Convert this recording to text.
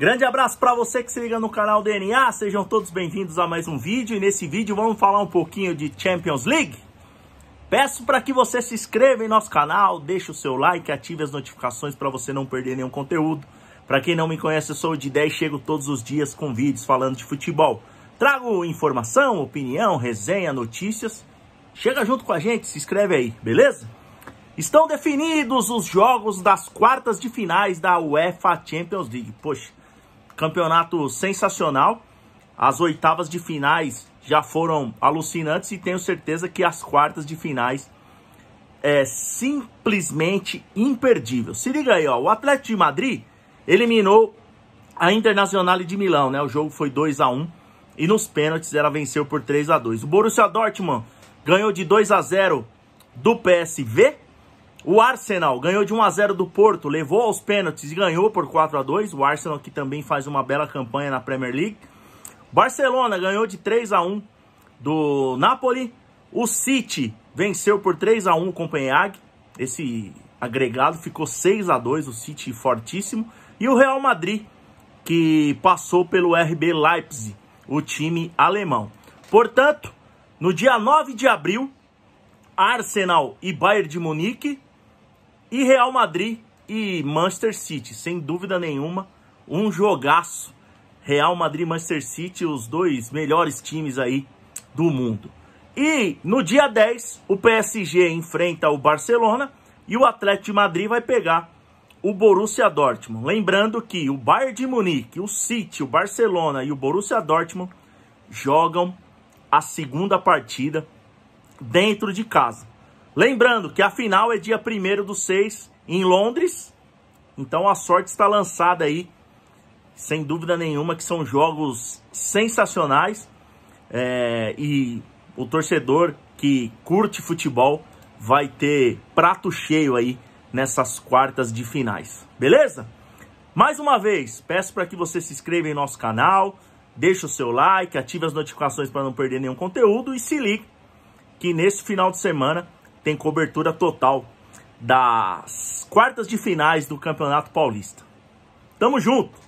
Grande abraço para você que se liga no canal DNA, sejam todos bem-vindos a mais um vídeo e nesse vídeo vamos falar um pouquinho de Champions League. Peço para que você se inscreva em nosso canal, deixe o seu like, ative as notificações para você não perder nenhum conteúdo. Para quem não me conhece, eu sou o de 10 chego todos os dias com vídeos falando de futebol. Trago informação, opinião, resenha, notícias. Chega junto com a gente, se inscreve aí, beleza? Estão definidos os jogos das quartas de finais da UEFA Champions League. Poxa, Campeonato sensacional. As oitavas de finais já foram alucinantes e tenho certeza que as quartas de finais é simplesmente imperdível. Se liga aí, ó, o Atlético de Madrid eliminou a Internacional de Milão, né? O jogo foi 2 a 1 e nos pênaltis ela venceu por 3 a 2. O Borussia Dortmund ganhou de 2 a 0 do PSV o Arsenal ganhou de 1 a 0 do Porto, levou aos pênaltis e ganhou por 4 a 2. O Arsenal que também faz uma bela campanha na Premier League. Barcelona ganhou de 3 a 1 do Napoli. O City venceu por 3 a 1 o Copenhague. Esse agregado ficou 6 a 2, o City fortíssimo. E o Real Madrid que passou pelo RB Leipzig, o time alemão. Portanto, no dia 9 de abril, Arsenal e Bayern de Munique e Real Madrid e Manchester City, sem dúvida nenhuma, um jogaço. Real Madrid e Manchester City, os dois melhores times aí do mundo. E no dia 10, o PSG enfrenta o Barcelona e o Atlético de Madrid vai pegar o Borussia Dortmund. Lembrando que o Bayern de Munique, o City, o Barcelona e o Borussia Dortmund jogam a segunda partida dentro de casa. Lembrando que a final é dia 1 do 6 em Londres, então a sorte está lançada aí, sem dúvida nenhuma, que são jogos sensacionais é, e o torcedor que curte futebol vai ter prato cheio aí nessas quartas de finais, beleza? Mais uma vez, peço para que você se inscreva em nosso canal, deixe o seu like, ative as notificações para não perder nenhum conteúdo e se ligue que nesse final de semana tem cobertura total das quartas de finais do Campeonato Paulista. Tamo junto!